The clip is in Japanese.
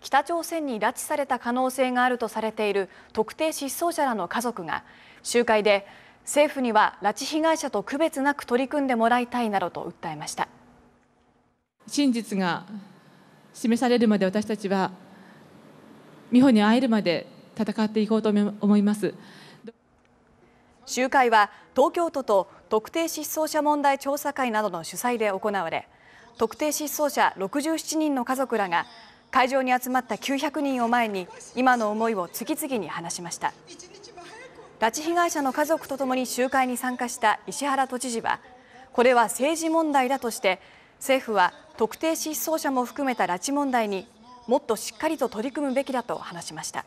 北朝鮮に拉致された可能性があるとされている特定失踪者らの家族が集会で政府には拉致被害者と区別なく取り組んでもらいたいなどと訴えました真実が示されるまで私たちは美穂に会えるまで戦っていこうと思います集会は東京都と特定失踪者問題調査会などの主催で行われ特定失踪者67人の家族らが会場に集まった900人を前に今の思いを次々に話しました拉致被害者の家族とともに集会に参加した石原都知事はこれは政治問題だとして政府は特定失踪者も含めた拉致問題にもっとしっかりと取り組むべきだと話しました。